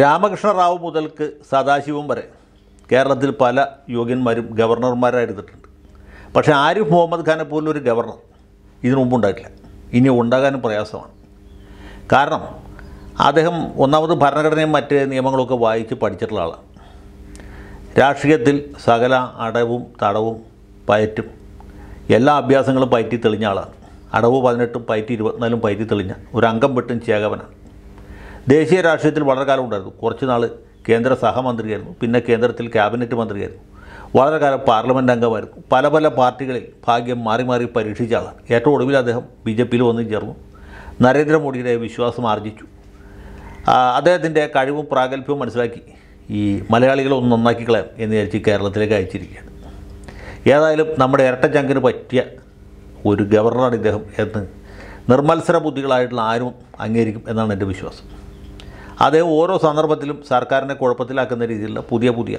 രാമകൃഷ്ണ റാവു മുതൽക്ക് സദാശിവം വരെ കേരളത്തിൽ പല യോഗ്യന്മാരും ഗവർണർമാരായിരുന്നിട്ടുണ്ട് പക്ഷേ ആരിഫ് മുഹമ്മദ് ഖാനെ പോലും ഒരു ഗവർണർ ഇതിനു മുമ്പ് ഉണ്ടായിട്ടില്ല ഇനി ഉണ്ടാകാനും പ്രയാസമാണ് കാരണം അദ്ദേഹം ഒന്നാമത് ഭരണഘടനയും മറ്റ് നിയമങ്ങളൊക്കെ വായിച്ച് പഠിച്ചിട്ടുള്ള ആളാണ് രാഷ്ട്രീയത്തിൽ സകല അടവും തടവും പയറ്റും എല്ലാ അഭ്യാസങ്ങളും പയറ്റി തെളിഞ്ഞ ആളാണ് അടവ് പതിനെട്ടും പയറ്റി ഇരുപത്തിനാലും പയറ്റി തെളിഞ്ഞ ഒരു അംഗം വെട്ടും ചേകവനാണ് ദേശീയ രാഷ്ട്രീയത്തിൽ വളരെ കാലം ഉണ്ടായിരുന്നു കുറച്ച് നാൾ കേന്ദ്ര സഹമന്ത്രിയായിരുന്നു പിന്നെ കേന്ദ്രത്തിൽ ക്യാബിനറ്റ് മന്ത്രിയായിരുന്നു വളരെ കാലം പാർലമെൻറ്റ് അംഗമായിരുന്നു പല പല പാർട്ടികളിൽ ഭാഗ്യം മാറി മാറി പരീക്ഷിച്ച ആളാണ് ഏറ്റവും ഒടുവിൽ അദ്ദേഹം ബി ജെ പിയിൽ വന്നു ചേർന്നു നരേന്ദ്രമോദിയുടെ വിശ്വാസം ആർജിച്ചു അദ്ദേഹത്തിൻ്റെ കഴിവും പ്രാഗല്ഭ്യവും മനസ്സിലാക്കി ഈ മലയാളികളെ ഒന്ന് നന്നാക്കി കളയാം എന്ന് വിചാരിച്ച് കേരളത്തിലേക്ക് അയച്ചിരിക്കുകയാണ് ഏതായാലും നമ്മുടെ ഇരട്ടച്ചങ്കിന് പറ്റിയ ഒരു ഗവർണറാണ് ഇദ്ദേഹം എന്ന് നിർമ്മത്സര ബുദ്ധികളായിട്ടുള്ള ആരും അംഗീകരിക്കും എന്നാണ് എൻ്റെ വിശ്വാസം അത് ഓരോ സന്ദർഭത്തിലും സർക്കാരിനെ കുഴപ്പത്തിലാക്കുന്ന രീതിയിലുള്ള പുതിയ പുതിയ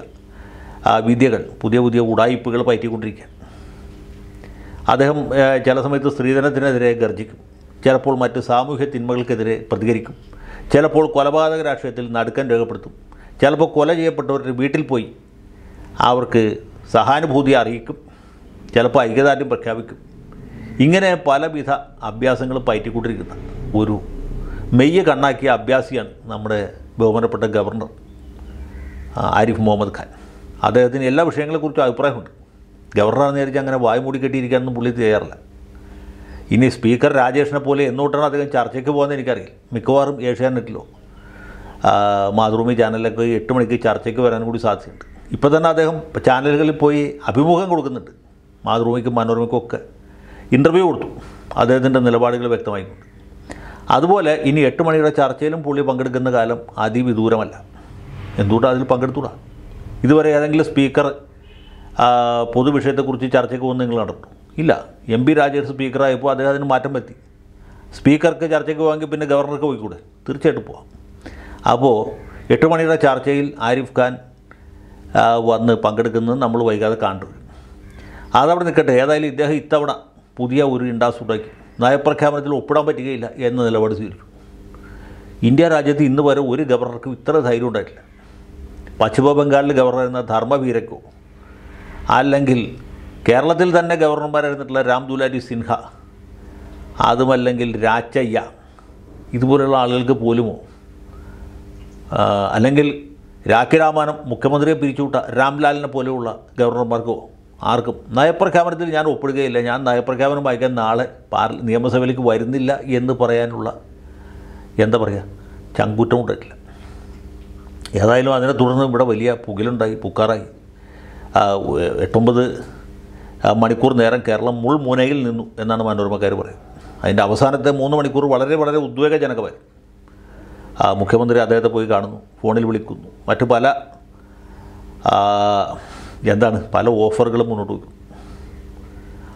വിദ്യകൾ പുതിയ പുതിയ ഉടായ്പകൾ പയറ്റിക്കൊണ്ടിരിക്കുക അദ്ദേഹം ചില സമയത്ത് സ്ത്രീധനത്തിനെതിരെ ഗർജിക്കും ചിലപ്പോൾ മറ്റ് സാമൂഹ്യ തിന്മകൾക്കെതിരെ പ്രതികരിക്കും ചിലപ്പോൾ കൊലപാതക രാഷ്ട്രീയത്തിൽ നടുക്കം രേഖപ്പെടുത്തും ചിലപ്പോൾ കൊല ചെയ്യപ്പെട്ടവരുടെ വീട്ടിൽ പോയി അവർക്ക് സഹാനുഭൂതി അറിയിക്കും ചിലപ്പോൾ ഐക്യദാർഢ്യം പ്രഖ്യാപിക്കും ഇങ്ങനെ പലവിധ അഭ്യാസങ്ങൾ പയറ്റിക്കൊണ്ടിരിക്കുന്ന ഒരു മെയ്യെ കണ്ണാക്കിയ അഭ്യാസിയാണ് നമ്മുടെ ബഹുമാനപ്പെട്ട ഗവർണർ ആരിഫ് മുഹമ്മദ് ഖാൻ അദ്ദേഹത്തിന് എല്ലാ വിഷയങ്ങളെക്കുറിച്ചും അഭിപ്രായമുണ്ട് ഗവർണറാണെന്ന് വിചാരിച്ച് അങ്ങനെ വായ മൂടി കെട്ടിയിരിക്കാനൊന്നും പുള്ളി തയ്യാറില്ല ഇനി സ്പീക്കർ രാജേഷിനെ പോലെ എന്നോട്ടാണ് അദ്ദേഹം ചർച്ചയ്ക്ക് പോകുന്നത് എനിക്കറിയില്ല മിക്കവാറും ഏഷ്യാനെറ്റിലോ മാതൃഭൂമി ചാനലിലൊക്കെ എട്ട് മണിക്ക് ചർച്ചയ്ക്ക് വരാനും കൂടി സാധ്യതയുണ്ട് ഇപ്പോൾ തന്നെ അദ്ദേഹം ചാനലുകളിൽ പോയി അഭിമുഖം കൊടുക്കുന്നുണ്ട് മാതൃഭൂമിക്കും മനോരമയ്ക്കും ഒക്കെ ഇൻ്റർവ്യൂ കൊടുത്തു അദ്ദേഹത്തിൻ്റെ നിലപാടുകൾ വ്യക്തമായിക്കൊണ്ട് അതുപോലെ ഇനി എട്ട് മണിയുടെ ചർച്ചയിലും പുള്ളി പങ്കെടുക്കുന്ന കാലം അതിവിദൂരമല്ല എന്തുകൊണ്ടാണ് അതിൽ പങ്കെടുത്തൂടാ ഇതുവരെ ഏതെങ്കിലും സ്പീക്കർ പൊതുവിഷയത്തെക്കുറിച്ച് ചർച്ചയ്ക്ക് പോകുന്ന നിങ്ങൾ നടത്തും ഇല്ല എം പി രാജേഷ് സ്പീക്കറായപ്പോൾ അദ്ദേഹം അതിന് മാറ്റം പറ്റി സ്പീക്കർക്ക് ചർച്ചയ്ക്ക് പോകാമെങ്കിൽ പിന്നെ ഗവർണർക്ക് പോയിക്കൂടെ തീർച്ചയായിട്ടും പോവാം അപ്പോൾ എട്ട് മണിയുടെ ചർച്ചയിൽ ആരിഫ് ഖാൻ വന്ന് പങ്കെടുക്കുന്നത് നമ്മൾ വൈകാതെ കാണേണ്ടി വരും അതവിടെ നിൽക്കട്ടെ ഏതായാലും ഇദ്ദേഹം ഇത്തവണ പുതിയ ഒരു ഇൻഡാസ് ഉണ്ടാക്കി നയപ്രഖ്യാപനത്തിൽ ഒപ്പിടാൻ പറ്റുകയില്ല എന്ന നിലപാട് സ്വീകരിച്ചു ഇന്ത്യ രാജ്യത്ത് ഇന്ന് വരെ ഒരു ഗവർണർക്കും ഇത്ര ധൈര്യം ഉണ്ടായിട്ടില്ല പശ്ചിമ ബംഗാളിൽ ഗവർണർ എന്ന ധർമ്മവീരക്കോ അല്ലെങ്കിൽ കേരളത്തിൽ തന്നെ ഗവർണർമാരായിരുന്നിട്ടുള്ള രാം ദുലാരി സിൻഹ അതുമല്ലെങ്കിൽ രാജയ്യ ഇതുപോലെയുള്ള ആളുകൾക്ക് പോലുമോ അല്ലെങ്കിൽ രാഖി രാമാനം മുഖ്യമന്ത്രിയെ പിരിച്ചുവിട്ട രാംലാലിനെ പോലെയുള്ള ഗവർണർമാർക്കോ ആർക്കും നയപ്രഖ്യാപനത്തിൽ ഞാൻ ഒപ്പിടുകയില്ല ഞാൻ നയപ്രഖ്യാപനം വായിക്കാൻ നാളെ പാർ നിയമസഭയിലേക്ക് വരുന്നില്ല എന്ന് പറയാനുള്ള എന്താ പറയുക ചങ്കുറ്റം ഉണ്ടായിട്ടില്ല ഏതായാലും അതിനെ തുടർന്ന് ഇവിടെ വലിയ പുകിലുണ്ടായി പുക്കാറായി എട്ടൊമ്പത് മണിക്കൂർ നേരം കേരളം മുനയിൽ നിന്നു എന്നാണ് മനോരമക്കാർ പറയുന്നത് അതിൻ്റെ അവസാനത്തെ മൂന്ന് മണിക്കൂർ വളരെ വളരെ ഉദ്വേഗജനകമായി മുഖ്യമന്ത്രി അദ്ദേഹത്തെ പോയി കാണുന്നു ഫോണിൽ വിളിക്കുന്നു മറ്റു പല എന്താണ് പല ഓഫറുകളും മുന്നോട്ട് വയ്ക്കും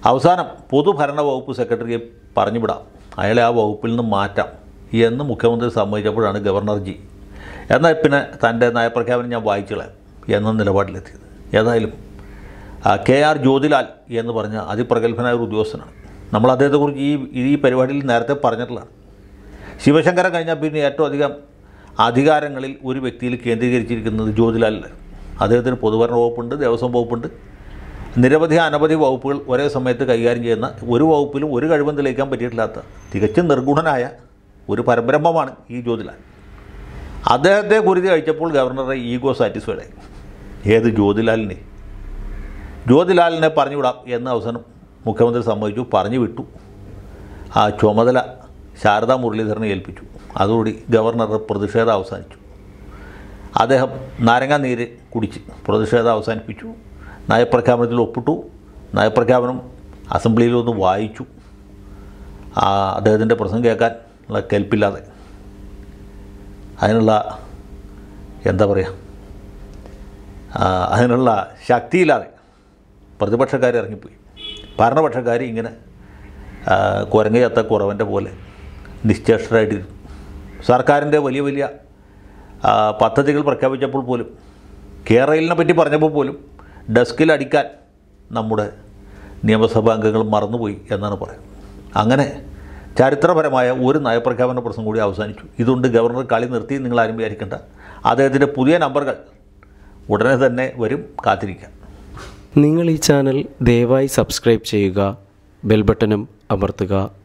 അവസാനം പൊതുഭരണ വകുപ്പ് സെക്രട്ടറിയെ പറഞ്ഞു വിടാം അയാളെ ആ വകുപ്പിൽ നിന്ന് മാറ്റാം എന്ന് മുഖ്യമന്ത്രി സമ്മതിച്ചപ്പോഴാണ് ഗവർണർ ജി എന്നാൽ പിന്നെ തൻ്റെ നയപ്രഖ്യാപനം ഞാൻ വായിച്ചുകളെ എന്ന നിലപാടിലെത്തിയത് ഏതായാലും കെ ആർ ജ്യോതിലാൽ എന്ന് പറഞ്ഞ അതിപ്രഗത്ഭനായ ഒരു ഉദ്യോഗസ്ഥനാണ് നമ്മൾ അദ്ദേഹത്തെക്കുറിച്ച് ഈ ഈ പരിപാടിയിൽ നേരത്തെ പറഞ്ഞിട്ടുള്ളതാണ് ശിവശങ്കരൻ കഴിഞ്ഞാൽ പിന്നെ ഏറ്റവും അധികം അധികാരങ്ങളിൽ ഒരു വ്യക്തിയിൽ കേന്ദ്രീകരിച്ചിരിക്കുന്നത് ജ്യോതിലാലിലാണ് അദ്ദേഹത്തിന് പൊതുഭരണ വകുപ്പുണ്ട് ദേവസ്വം വകുപ്പുണ്ട് നിരവധി അനവധി വകുപ്പുകൾ ഒരേ സമയത്ത് കൈകാര്യം ചെയ്യുന്ന ഒരു വകുപ്പിലും ഒരു കഴിവും തെളിയിക്കാൻ പറ്റിയിട്ടില്ലാത്ത തികച്ചും നിർഗുണനായ ഒരു പരബ്രഹ്മമാണ് ഈ ജ്യോതിലാൽ അദ്ദേഹത്തെ കുരുതി കഴിച്ചപ്പോൾ ഗവർണറെ ഈഗോ സാറ്റിസ്ഫൈഡ് ആയി ഏത് ജ്യോതിലാലിനെ ജ്യോതിലാലിനെ പറഞ്ഞുവിടാം എന്ന അവസരം മുഖ്യമന്ത്രി സമ്മതിച്ചു പറഞ്ഞു വിട്ടു ആ ചുമതല ശാരദാ മുരളീധരനെ ഏൽപ്പിച്ചു അതോടി ഗവർണറുടെ പ്രതിഷേധം അവസാനിച്ചു അദ്ദേഹം നാരങ്ങാനീര് കുടിച്ച് പ്രതിഷേധം അവസാനിപ്പിച്ചു നയപ്രഖ്യാപനത്തിൽ ഒപ്പിട്ടു നയപ്രഖ്യാപനം അസംബ്ലിയിൽ ഒന്ന് വായിച്ചു അദ്ദേഹത്തിൻ്റെ പ്രസംഗം കേൾക്കാൻ ഉള്ള കേൾപ്പില്ലാതെ അതിനുള്ള എന്താ പറയുക അതിനുള്ള ശക്തിയില്ലാതെ പ്രതിപക്ഷക്കാർ ഇറങ്ങിപ്പോയി ഭരണപക്ഷക്കാർ ഇങ്ങനെ കുരങ്ങയത്ത കുറവൻ്റെ പോലെ നിശ്ചേഷ്ടരായിട്ടിരുന്നു സർക്കാരിൻ്റെ വലിയ വലിയ പദ്ധതികൾ പ്രഖ്യാപിച്ചപ്പോൾ പോലും കെ റെയിലിനെ പറ്റി പറഞ്ഞപ്പോൾ പോലും ഡെസ്കിൽ അടിക്കാൻ നമ്മുടെ നിയമസഭാ അംഗങ്ങൾ മറന്നുപോയി എന്നാണ് പറയുന്നത് അങ്ങനെ ചരിത്രപരമായ ഒരു നയപ്രഖ്യാപന പ്രശ്നം കൂടി അവസാനിച്ചു ഇതുകൊണ്ട് ഗവർണർ കളി നിർത്തി നിങ്ങൾ ആരും വിചാരിക്കേണ്ട അദ്ദേഹത്തിൻ്റെ പുതിയ നമ്പറുകൾ ഉടനെ തന്നെ വരും കാത്തിരിക്കാം നിങ്ങൾ ഈ ചാനൽ ദയവായി സബ്സ്ക്രൈബ് ചെയ്യുക ബെൽബട്ടനും അമർത്തുക